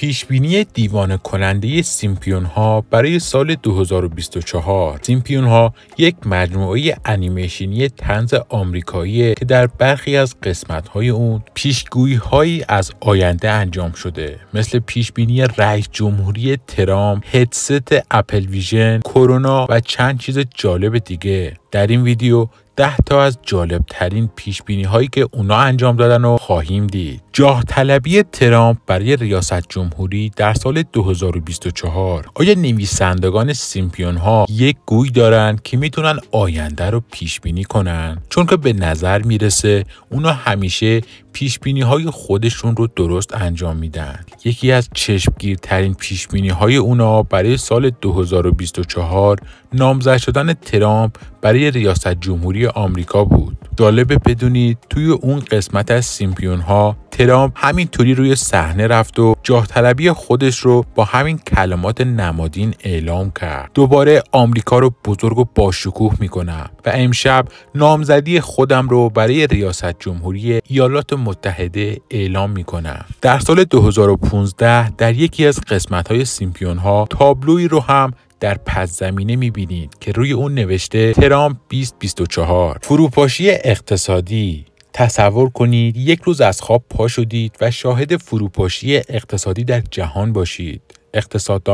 پیشبینی دیوان کننده سیمپیون ها برای سال 2024 سیمپیون ها یک مجموعه انیمیشنی تنز آمریکایی که در برخی از قسمت های اون پیشگویی هایی از آینده انجام شده مثل پیشبینی رئیس جمهوری ترامپ، هدست اپل ویژن، کرونا و چند چیز جالب دیگه در این ویدیو 10 تا از جالب ترین پیش بینی هایی که اونا انجام دادن رو خواهیم دید. جاه طلبی ترامپ برای ریاست جمهوری در سال 2024 آیا نویسندگان سیمپیون ها یک گوی دارن که میتونن آینده رو پیش بینی کنن؟ چون که به نظر میرسه اونا همیشه پیش بینی های خودشون رو درست انجام میدن یکی از چشمگیرترین پیش بینی های اونا برای سال 2024 نامزد شدن ترامپ برای ریاست جمهوری آمریکا بود جالبه بدونید توی اون قسمت از سیمپیون ها همین همینطوری روی صحنه رفت و جاه خودش رو با همین کلمات نمادین اعلام کرد دوباره آمریکا رو بزرگ و باشکوه میکنم و امشب نامزدی خودم رو برای ریاست جمهوری ایالات متحده اعلام میکنم در سال 2015 در یکی از قسمت های سیمپیون ها تابلوی رو هم در پس زمینه میبینید که روی اون نوشته ترامپ 2024 فروپاشی اقتصادی تصور کنید یک روز از خواب پا شدید و شاهد فروپاشی اقتصادی در جهان باشید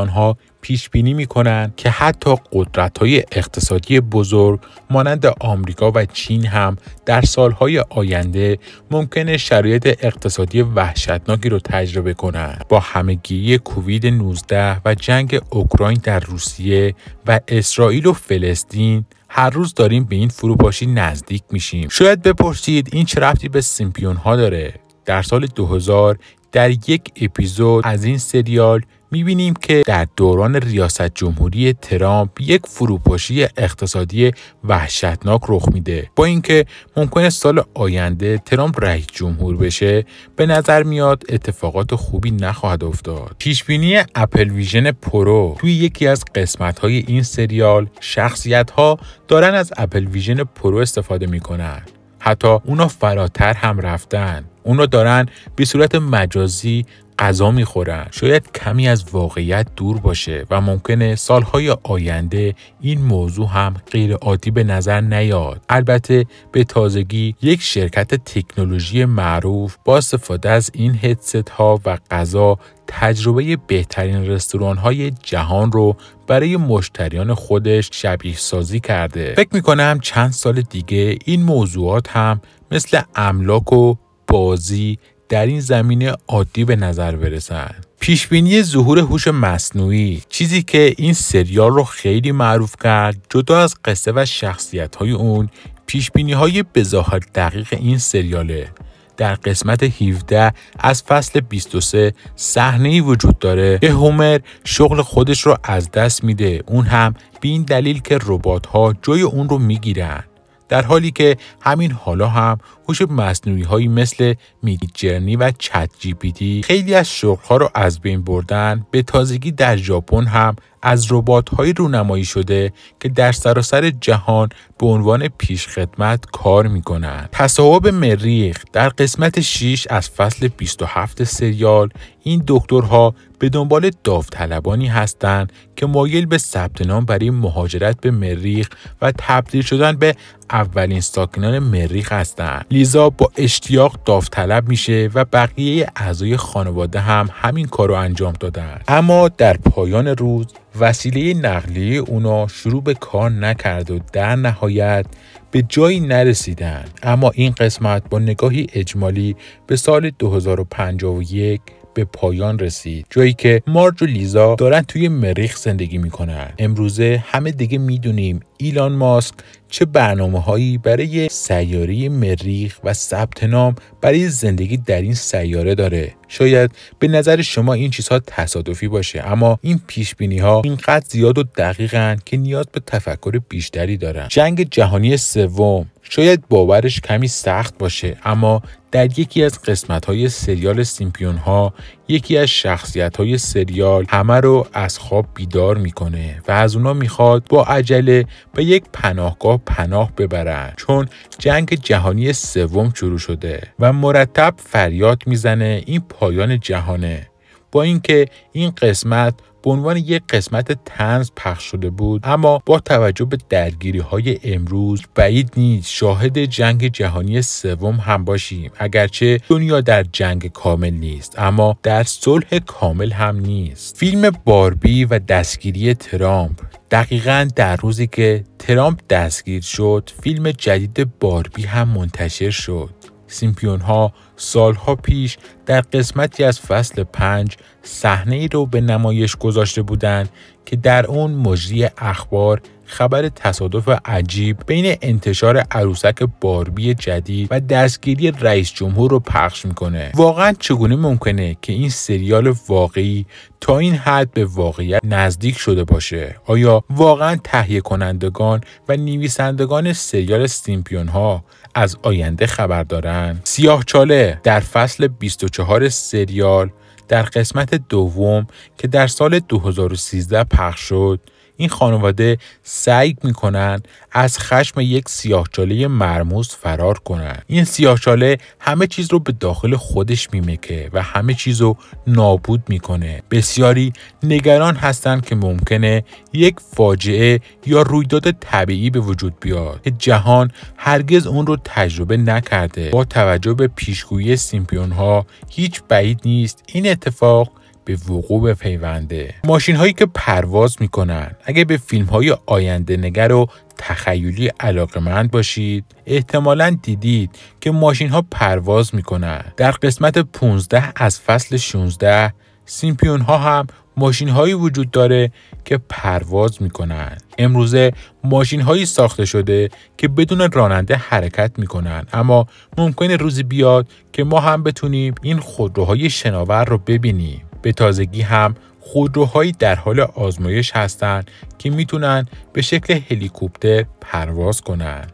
ها پیش بینی می کنند که حتی قدرت های اقتصادی بزرگ مانند آمریکا و چین هم در سالهای آینده ممکن شرایط اقتصادی وحشتناکی را تجربه کنند با همگیری کووید 19 و جنگ اوکراین در روسیه و اسرائیل و فلسطین هر روز داریم به این فروپاشی نزدیک میشیم شاید بپرسید این چه رفتی به سیمپیون ها داره در سال 2000 در یک اپیزود از این سریال میبینیم که در دوران ریاست جمهوری ترامپ یک فروپاشی اقتصادی وحشتناک رخ میده با اینکه ممکنه سال آینده ترامپ رئیس جمهور بشه به نظر میاد اتفاقات خوبی نخواهد افتاد پیش بینی اپل ویژن پرو توی یکی از قسمت های این سریال شخصیت ها دارن از اپل ویژن پرو استفاده میکنن حتی اونا فراتر هم رفتن اون دارن به صورت مجازی غذا میخورن شاید کمی از واقعیت دور باشه و ممکنه سالهای آینده این موضوع هم غیر عادی به نظر نیاد البته به تازگی یک شرکت تکنولوژی معروف با استفاده از این هدست ها و غذا تجربه بهترین رستوران های جهان رو برای مشتریان خودش شبیه سازی کرده. فکر میکنم چند سال دیگه این موضوعات هم مثل املاک و بازی در این زمینه عادی به نظر برسن پیش بینی ظهور هوش مصنوعی چیزی که این سریال رو خیلی معروف کرد جدا از قصه و شخصیت اون پیش بینی های بظاهر دقیق این سریاله در قسمت 17 از فصل 23 صحنه ای وجود داره که هومر شغل خودش رو از دست میده اون هم به این دلیل که ربات ها جای اون رو میگیرن در حالی که همین حالا هم هوش مصنوعی هایی مثل میدی و چت جی پی تی خیلی از شغل ها رو از بین بردن به تازگی در ژاپن هم از ربات هایی رونمایی شده که در سراسر جهان به عنوان پیشخدمت کار میکنند تصاحب مریخ در قسمت 6 از فصل 27 سریال این دکترها به دنبال داوطلبانی هستند که مایل به ثبت نام برای مهاجرت به مریخ و تبدیل شدن به اولین ساکنان مریخ هستند لیزا با اشتیاق داوطلب میشه و بقیه اعضای خانواده هم همین کار رو انجام دادن اما در پایان روز وسیله نقلیه اونا شروع به کار نکرد و در نهایت به جایی نرسیدن اما این قسمت با نگاهی اجمالی به سال 2051 به پایان رسید جایی که مارج و لیزا دارن توی مریخ زندگی میکنن امروزه همه دیگه میدونیم ایلان ماسک چه برنامه هایی برای سیاره مریخ و ثبت نام برای زندگی در این سیاره داره شاید به نظر شما این چیزها تصادفی باشه اما این پیش بینی ها اینقدر زیاد و دقیقن که نیاز به تفکر بیشتری دارن جنگ جهانی سوم شاید باورش کمی سخت باشه اما در یکی از قسمت های سریال سیمپیون ها یکی از شخصیت های سریال همه رو از خواب بیدار میکنه و از اونا میخواد با عجله به یک پناهگاه پناه ببرن چون جنگ جهانی سوم شروع شده و مرتب فریاد میزنه این پایان جهانه با اینکه این قسمت به عنوان یک قسمت تنز پخش شده بود اما با توجه به درگیری های امروز بعید نیست شاهد جنگ جهانی سوم هم باشیم اگرچه دنیا در جنگ کامل نیست اما در صلح کامل هم نیست فیلم باربی و دستگیری ترامپ دقیقا در روزی که ترامپ دستگیر شد فیلم جدید باربی هم منتشر شد سیمپیون ها سالها پیش در قسمتی از فصل پنج صحنه ای رو به نمایش گذاشته بودند که در اون مجری اخبار خبر تصادف عجیب بین انتشار عروسک باربی جدید و دستگیری رئیس جمهور رو پخش میکنه واقعا چگونه ممکنه که این سریال واقعی تا این حد به واقعیت نزدیک شده باشه آیا واقعا تهیه کنندگان و نویسندگان سریال سیمپیون ها از آینده خبر دارن سیاه چاله در فصل 24 سریال در قسمت دوم که در سال 2013 پخش شد این خانواده سعی میکنن از خشم یک سیاهچاله مرموز فرار کنند. این سیاهچاله همه چیز رو به داخل خودش میمکه و همه چیز رو نابود میکنه بسیاری نگران هستند که ممکنه یک فاجعه یا رویداد طبیعی به وجود بیاد که جهان هرگز اون رو تجربه نکرده با توجه به پیشگویی سیمپیون ها هیچ بعید نیست این اتفاق به وقوع پیونده ماشین هایی که پرواز میکنن اگه به فیلم های آینده نگر و تخیلی علاقمند باشید احتمالا دیدید که ماشین ها پرواز میکنن در قسمت 15 از فصل 16 سیمپیون ها هم ماشین هایی وجود داره که پرواز میکنن امروزه ماشین هایی ساخته شده که بدون راننده حرکت میکنن اما ممکن روزی بیاد که ما هم بتونیم این خودروهای شناور رو ببینیم به تازگی هم خودروهایی در حال آزمایش هستند که میتونن به شکل هلیکوپتر پرواز کنند.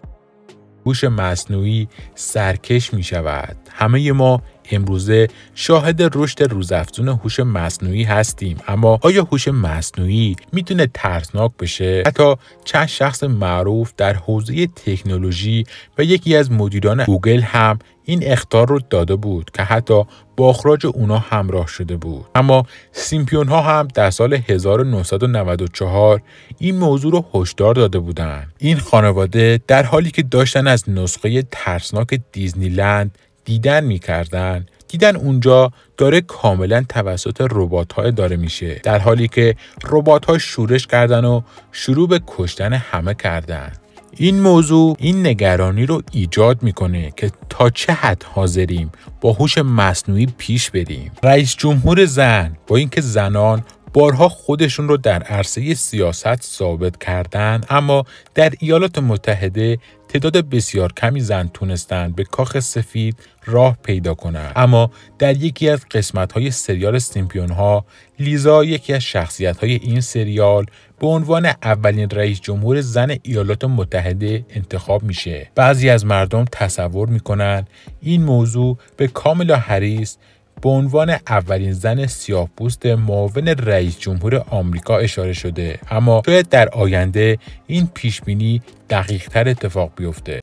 هوش مصنوعی سرکش می شود. همه ما امروزه شاهد رشد روزافزون هوش مصنوعی هستیم اما آیا هوش مصنوعی میتونه ترسناک بشه حتی چند شخص معروف در حوزه تکنولوژی و یکی از مدیران گوگل هم این اختار رو داده بود که حتی با اخراج اونا همراه شده بود اما سیمپیون ها هم در سال 1994 این موضوع رو هشدار داده بودند این خانواده در حالی که داشتن از نسخه ترسناک دیزنیلند دیدن میکردن دیدن اونجا داره کاملا توسط ربات ها اداره میشه در حالی که ربات ها شورش کردن و شروع به کشتن همه کردن این موضوع این نگرانی رو ایجاد میکنه که تا چه حد حاضریم با هوش مصنوعی پیش بریم رئیس جمهور زن با اینکه زنان بارها خودشون رو در عرصه سیاست ثابت کردن اما در ایالات متحده تعداد بسیار کمی زن تونستند به کاخ سفید راه پیدا کنند اما در یکی از قسمت های سریال سیمپیون ها لیزا یکی از شخصیت های این سریال به عنوان اولین رئیس جمهور زن ایالات متحده انتخاب میشه بعضی از مردم تصور میکنن این موضوع به کاملا هریس به عنوان اولین زن سیاهپوست معاون رئیس جمهور آمریکا اشاره شده اما شاید در آینده این پیشبینی دقیقتر اتفاق بیفته